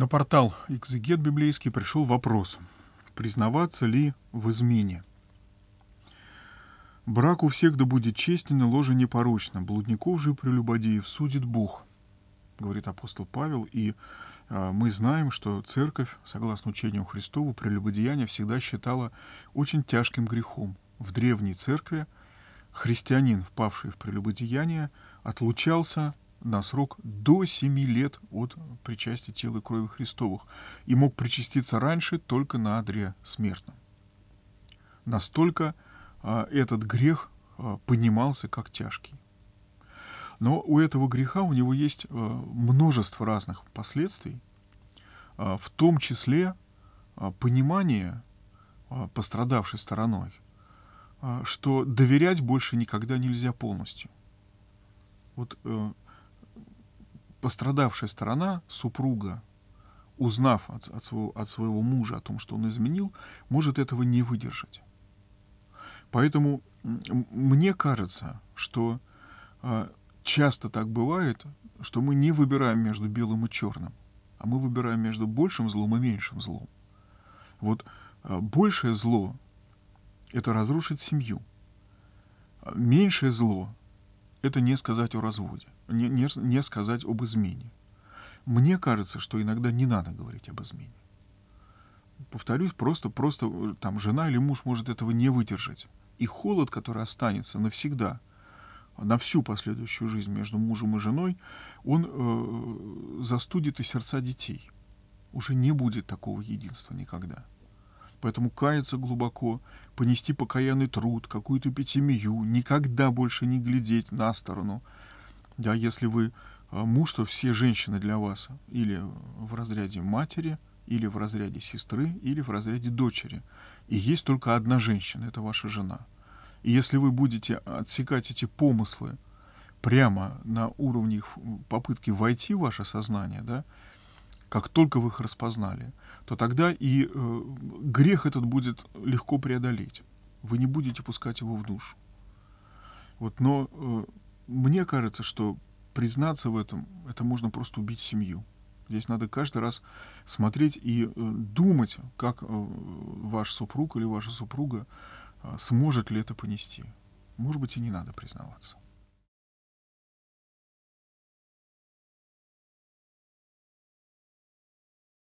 На портал «Экзегет библейский» пришел вопрос, признаваться ли в измене. «Брак у всех да будет честен и ложа непорочна, блудников же и прелюбодеев судит Бог», говорит апостол Павел, и э, мы знаем, что церковь, согласно учению Христову, прелюбодеяние всегда считала очень тяжким грехом. В древней церкви христианин, впавший в прелюбодеяние, отлучался на срок до 7 лет от причастия тела и крови Христовых и мог причаститься раньше только на адре смертном. Настолько а, этот грех а, понимался как тяжкий. Но у этого греха у него есть а, множество разных последствий, а, в том числе а, понимание а, пострадавшей стороной, а, что доверять больше никогда нельзя полностью. Вот э, пострадавшая сторона, супруга, узнав от, от, своего, от своего мужа о том, что он изменил, может этого не выдержать. Поэтому мне кажется, что э, часто так бывает, что мы не выбираем между белым и черным, а мы выбираем между большим злом и меньшим злом. Вот э, большее зло ⁇ это разрушить семью. А меньшее зло это не сказать о разводе, не, не, не сказать об измене. Мне кажется, что иногда не надо говорить об измене. Повторюсь, просто, просто там жена или муж может этого не выдержать. И холод, который останется навсегда, на всю последующую жизнь между мужем и женой, он э, застудит и сердца детей. Уже не будет такого единства никогда. Поэтому каяться глубоко, понести покаянный труд, какую-то пятимию, никогда больше не глядеть на сторону. Да, если вы э, муж, то все женщины для вас или в разряде матери, или в разряде сестры, или в разряде дочери. И есть только одна женщина, это ваша жена. И если вы будете отсекать эти помыслы прямо на уровне их попытки войти в ваше сознание, да, как только вы их распознали, то тогда и э, грех этот будет легко преодолеть. Вы не будете пускать его в душу. Вот, но э, мне кажется, что признаться в этом, это можно просто убить семью. Здесь надо каждый раз смотреть и э, думать, как э, ваш супруг или ваша супруга э, сможет ли это понести. Может быть, и не надо признаваться.